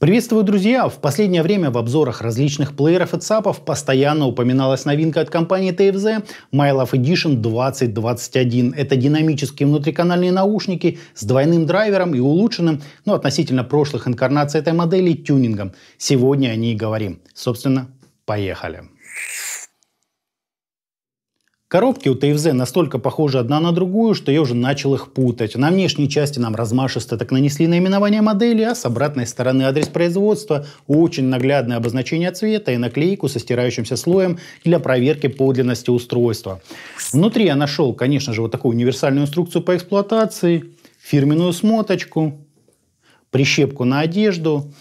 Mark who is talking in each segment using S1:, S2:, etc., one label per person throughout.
S1: Приветствую, друзья! В последнее время в обзорах различных плееров и ЦАПов постоянно упоминалась новинка от компании TFZ My Love Edition 2021. Это динамические внутриканальные наушники с двойным драйвером и улучшенным, ну, относительно прошлых инкарнаций этой модели, тюнингом. Сегодня о ней и говорим. Собственно, поехали. Поехали. Коробки у ТФЗ настолько похожи одна на другую, что я уже начал их путать. На внешней части нам размашисто так нанесли наименование модели, а с обратной стороны адрес производства, очень наглядное обозначение цвета и наклейку со стирающимся слоем для проверки подлинности устройства. Внутри я нашел, конечно же, вот такую универсальную инструкцию по эксплуатации, фирменную смоточку, прищепку на одежду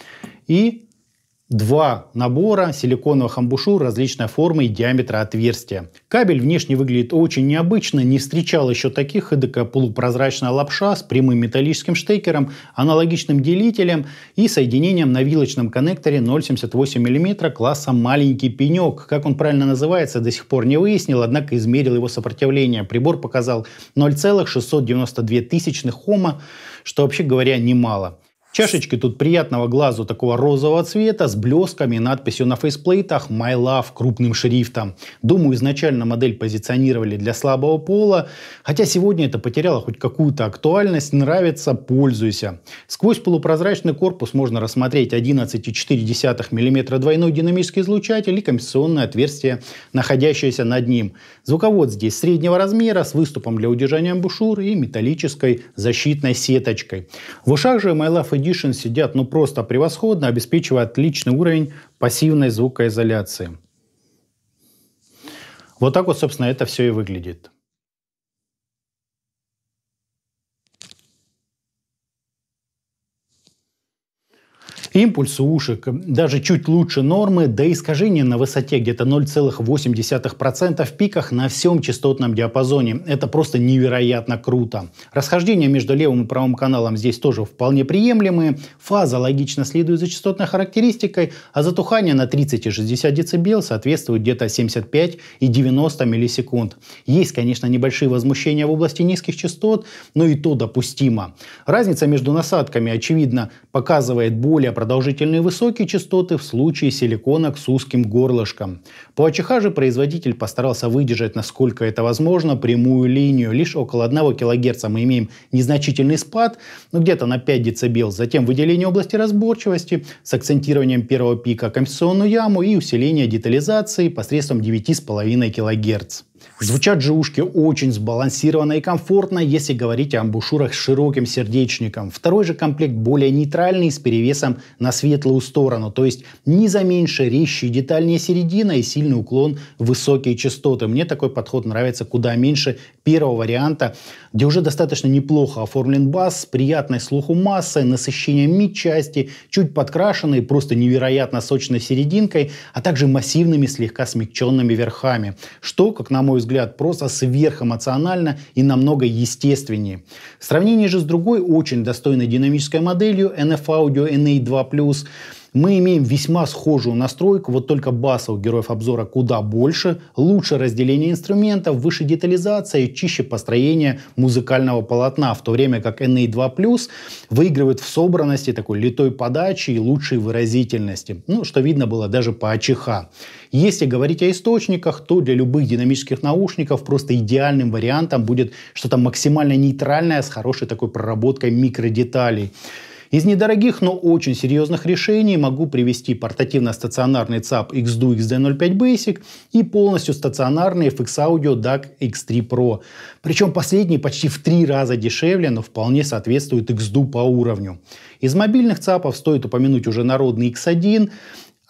S1: и Два набора силиконовых амбушюр различной формы и диаметра отверстия. Кабель внешне выглядит очень необычно, не встречал еще таких, эдакая полупрозрачная лапша с прямым металлическим штекером, аналогичным делителем и соединением на вилочном коннекторе 0,78 мм класса «маленький пенек». Как он правильно называется, до сих пор не выяснил, однако измерил его сопротивление. Прибор показал 0,692 тысячных ома, что вообще говоря немало. Чашечки тут приятного глазу такого розового цвета с блесками и надписью на фейсплейтах «My Love» крупным шрифтом. Думаю, изначально модель позиционировали для слабого пола, хотя сегодня это потеряло хоть какую-то актуальность, нравится – пользуйся. Сквозь полупрозрачный корпус можно рассмотреть 11,4 мм двойной динамический излучатель и компенсационное отверстие, находящееся над ним. Звуковод здесь среднего размера с выступом для удержания амбушюр и металлической защитной сеточкой. В ушах же «My Love» Edition сидят ну просто превосходно, обеспечивая отличный уровень пассивной звукоизоляции. Вот так вот, собственно, это все и выглядит. Импульс у ушек даже чуть лучше нормы, да искажение на высоте где-то 0,8% в пиках на всем частотном диапазоне. Это просто невероятно круто. Расхождения между левым и правым каналом здесь тоже вполне приемлемые. Фаза логично следует за частотной характеристикой, а затухание на 30 и 60 дБ соответствует где-то 75 и 90 миллисекунд. Есть, конечно, небольшие возмущения в области низких частот, но и то допустимо. Разница между насадками, очевидно, показывает более продолжительные высокие частоты в случае силиконок с узким горлышком. По АЧХ же производитель постарался выдержать, насколько это возможно, прямую линию. Лишь около 1 кГц мы имеем незначительный спад, ну где-то на 5 дБ, затем выделение области разборчивости с акцентированием первого пика, компенсационную яму и усиление детализации посредством 9,5 кГц. Звучат же ушки очень сбалансированно и комфортно, если говорить о амбушюрах с широким сердечником. Второй же комплект более нейтральный, с перевесом на светлую сторону, то есть низа меньше, резче и детальнее середина и сильный уклон в высокие частоты. Мне такой подход нравится куда меньше первого варианта, где уже достаточно неплохо оформлен бас, с приятной слуху массой, насыщением мид-части, чуть подкрашенной, просто невероятно сочной серединкой, а также массивными, слегка смягченными верхами, что, как на мой взгляд, просто сверхэмоционально и намного естественнее. В сравнении же с другой очень достойной динамической моделью NF Audio NA2 2+. Мы имеем весьма схожую настройку, вот только баса у героев обзора куда больше, лучше разделение инструментов, выше детализация и чище построение музыкального полотна, в то время как NA2+, выигрывает в собранности, такой литой подачи и лучшей выразительности, ну, что видно было даже по АЧХ. Если говорить о источниках, то для любых динамических наушников просто идеальным вариантом будет что-то максимально нейтральное с хорошей такой проработкой микродеталей. Из недорогих, но очень серьезных решений могу привести портативно-стационарный ЦАП XDU XD05 Basic и полностью стационарный FX Audio DAC X3 Pro. Причем последний почти в три раза дешевле, но вполне соответствует XDU по уровню. Из мобильных ЦАПов стоит упомянуть уже народный X1,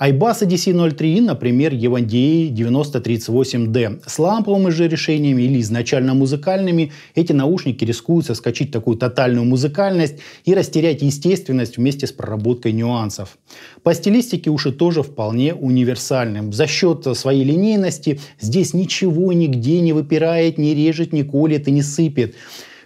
S1: Айбас DC03, и например, Евандии 9038D. С ламповыми же решениями или изначально музыкальными эти наушники рискуют соскочить такую тотальную музыкальность и растерять естественность вместе с проработкой нюансов. По стилистике уши тоже вполне универсальны. За счет своей линейности здесь ничего нигде не выпирает, не режет, не колет и не сыпет.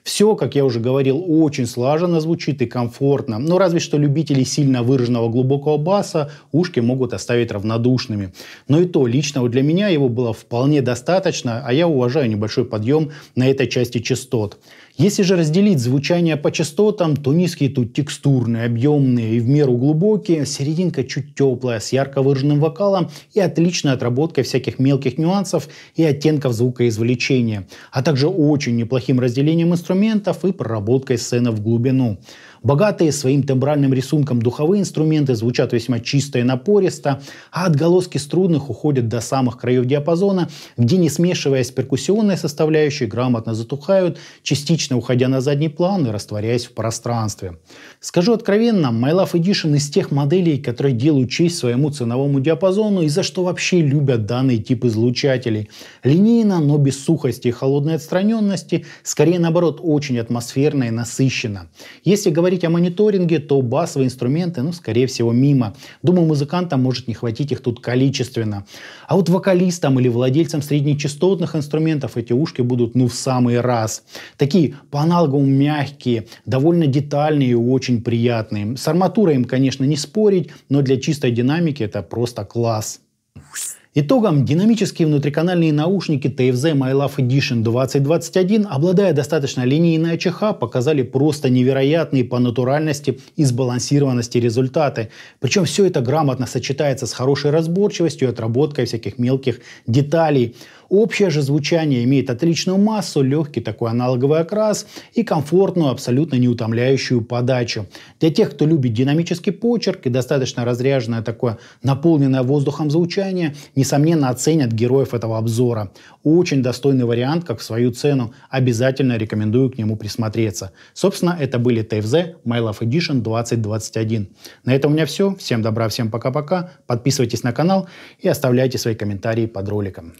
S1: Все, как я уже говорил, очень слаженно звучит и комфортно, но разве что любители сильно выраженного глубокого баса ушки могут оставить равнодушными. Но и то, лично вот для меня его было вполне достаточно, а я уважаю небольшой подъем на этой части частот. Если же разделить звучание по частотам, то низкие тут текстурные, объемные и в меру глубокие, серединка чуть теплая, с ярко выраженным вокалом и отличной отработкой всяких мелких нюансов и оттенков звукоизвлечения, а также очень неплохим разделением инструментов и проработкой сцены в глубину. Богатые своим тембральным рисунком духовые инструменты звучат весьма чисто и напористо, а отголоски струнных уходят до самых краев диапазона, где, не смешиваясь перкуссионной составляющей грамотно затухают, частично уходя на задний план и растворяясь в пространстве. Скажу откровенно, My Love Edition из тех моделей, которые делают честь своему ценовому диапазону и за что вообще любят данный тип излучателей. Линейно, но без сухости и холодной отстраненности, скорее наоборот, очень атмосферно и насыщенно. Если говорить говорить о мониторинге, то басовые инструменты, ну, скорее всего, мимо. Думаю, музыкантам может не хватить их тут количественно. А вот вокалистам или владельцам среднечастотных инструментов эти ушки будут ну в самый раз. Такие по аналогам мягкие, довольно детальные и очень приятные. С арматурой им, конечно, не спорить, но для чистой динамики это просто класс. Итогом динамические внутриканальные наушники TFZ My Edition 2021, обладая достаточно линейной АЧХ, показали просто невероятные по натуральности и сбалансированности результаты. Причем все это грамотно сочетается с хорошей разборчивостью и отработкой всяких мелких деталей. Общее же звучание имеет отличную массу, легкий такой аналоговый окрас и комфортную, абсолютно неутомляющую подачу. Для тех, кто любит динамический почерк и достаточно разряженное такое наполненное воздухом звучание, несомненно оценят героев этого обзора. Очень достойный вариант, как в свою цену. Обязательно рекомендую к нему присмотреться. Собственно, это были TFZ My Love Edition 2021. На этом у меня все. Всем добра, всем пока-пока. Подписывайтесь на канал и оставляйте свои комментарии под роликом.